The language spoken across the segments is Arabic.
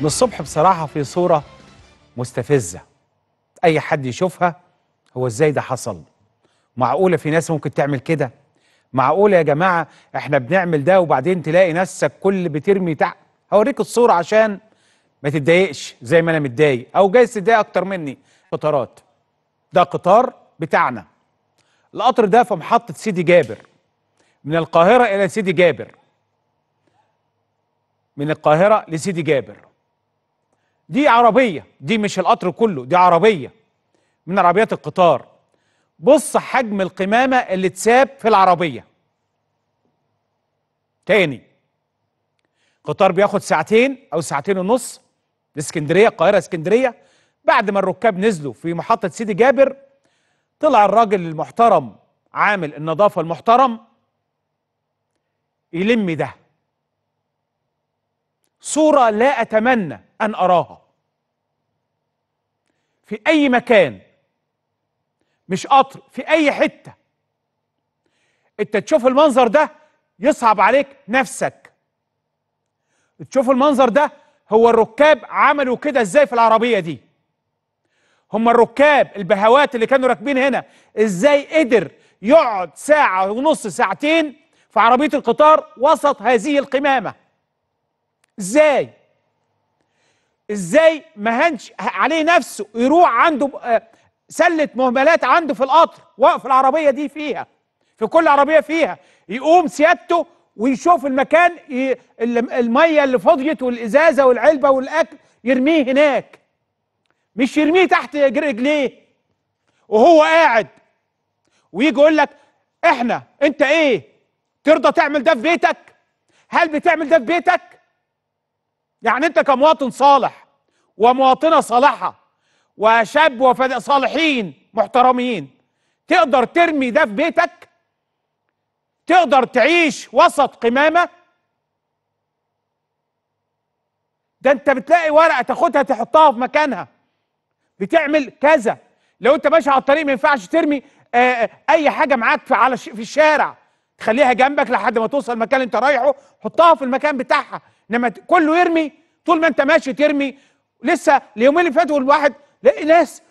من الصبح بصراحة في صورة مستفزة أي حد يشوفها هو إزاي ده حصل معقولة في ناس ممكن تعمل كده معقولة يا جماعة إحنا بنعمل ده وبعدين تلاقي نفسك كل بترمي تحت هوريك الصورة عشان ما تتضايقش زي ما أنا متضايق أو جايز تتضايق أكتر مني قطارات ده قطار بتاعنا القطر ده في محطة سيدي جابر من القاهرة إلى سيدي جابر من القاهرة لسيدي جابر دي عربية دي مش القطر كله دي عربية من عربيات القطار بص حجم القمامة اللي اتساب في العربية تاني قطار بياخد ساعتين أو ساعتين ونص لاسكندرية القاهرة اسكندرية بعد ما الركاب نزلوا في محطة سيدي جابر طلع الراجل المحترم عامل النظافة المحترم يلم ده صورة لا أتمنى أن أراها في أي مكان مش قطر في أي حتة أنت تشوف المنظر ده يصعب عليك نفسك تشوف المنظر ده هو الركاب عملوا كده ازاي في العربية دي هم الركاب البهوات اللي كانوا راكبين هنا ازاي قدر يقعد ساعة ونص ساعتين في عربية القطار وسط هذه القمامة ازاي ازاي ما هنش عليه نفسه يروح عنده آه، سله مهملات عنده في القطر وقف العربيه دي فيها في كل عربيه فيها يقوم سيادته ويشوف المكان الميه اللي فضيت والازازه والعلبه والاكل يرميه هناك مش يرميه تحت رجليه وهو قاعد ويجي يقول لك احنا انت ايه ترضى تعمل ده في بيتك هل بتعمل ده في بيتك يعني انت كمواطن صالح ومواطنه صالحه وشاب وفد صالحين محترمين تقدر ترمي ده في بيتك تقدر تعيش وسط قمامه ده انت بتلاقي ورقه تاخدها تحطها في مكانها بتعمل كذا لو انت ماشي على الطريق ما ينفعش ترمي آه، آه، اي حاجه معاك في على في الشارع تخليها جنبك لحد ما توصل المكان اللي انت رايحه حطها في المكان بتاعها انما كله يرمي طول ما انت ماشي ترمي لسه اليومين اللي فاتوا الواحد لقي ناس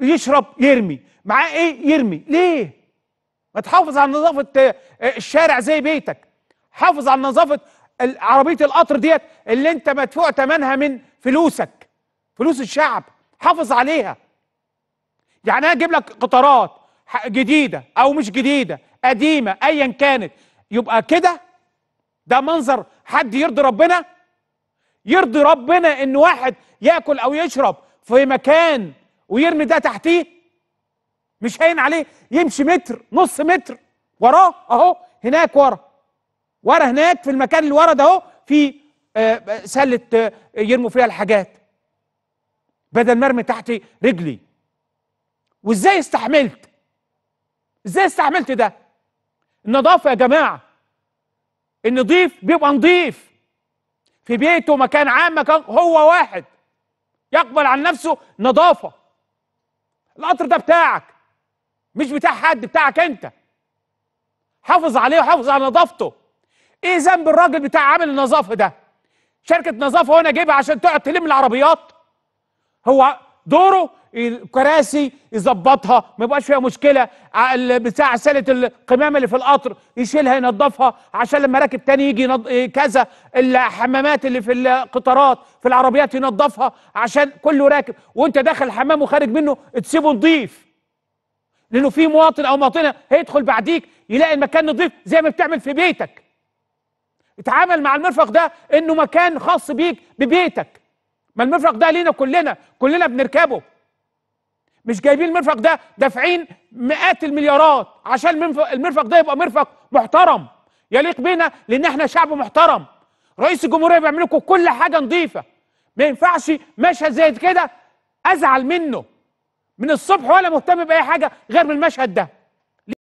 يشرب يرمي معاه ايه يرمي ليه ما تحافظ على نظافه آه، الشارع زي بيتك حافظ على نظافه عربيه القطر ديت اللي انت مدفوع تمنها من فلوسك فلوس الشعب حافظ عليها يعني انا اجيب لك قطارات جديده او مش جديده قديمه ايا كانت يبقى كده ده منظر حد يرضي ربنا يرضي ربنا ان واحد ياكل او يشرب في مكان ويرمي ده تحتيه مش هين عليه يمشي متر نص متر وراه اهو هناك ورا ورا هناك في المكان اللي ورا ده اهو في آه، سله آه، يرموا فيها الحاجات بدل ما ارمي تحت رجلي وازاي استحملت ازاي استحملت ده النظافه يا جماعه النظيف بيبقى نظيف في بيته مكان عام مكان هو واحد يقبل عن نفسه نظافه القطر ده بتاعك مش بتاع حد بتاعك انت حافظ عليه وحافظ على نظافته ايه ذنب الراجل بتاع عامل النظافه ده شركه نظافه وانا جايبها عشان تقعد تلم العربيات هو دوره إيه، كراسي يظبطها ما يبقاش فيها مشكله بتاع سله القمامه اللي في القطر يشيلها ينظفها عشان لما راكب تاني يجي ينض... إيه، كذا الحمامات اللي في القطارات في العربيات ينظفها عشان كله راكب وانت داخل الحمام وخارج منه تسيبه نظيف لانه في مواطن او مواطنه هيدخل بعديك يلاقي المكان نظيف زي ما بتعمل في بيتك اتعامل مع المرفق ده انه مكان خاص بيك ببيتك ما المرفق ده لينا كلنا كلنا بنركبه مش جايبين المرفق ده دافعين مئات المليارات عشان المرفق ده يبقى مرفق محترم يليق بينا لان احنا شعب محترم رئيس الجمهوريه بيعمل لكم كل حاجه نظيفه ما ينفعش مشهد زي كده ازعل منه من الصبح ولا مهتم باي حاجه غير بالمشهد ده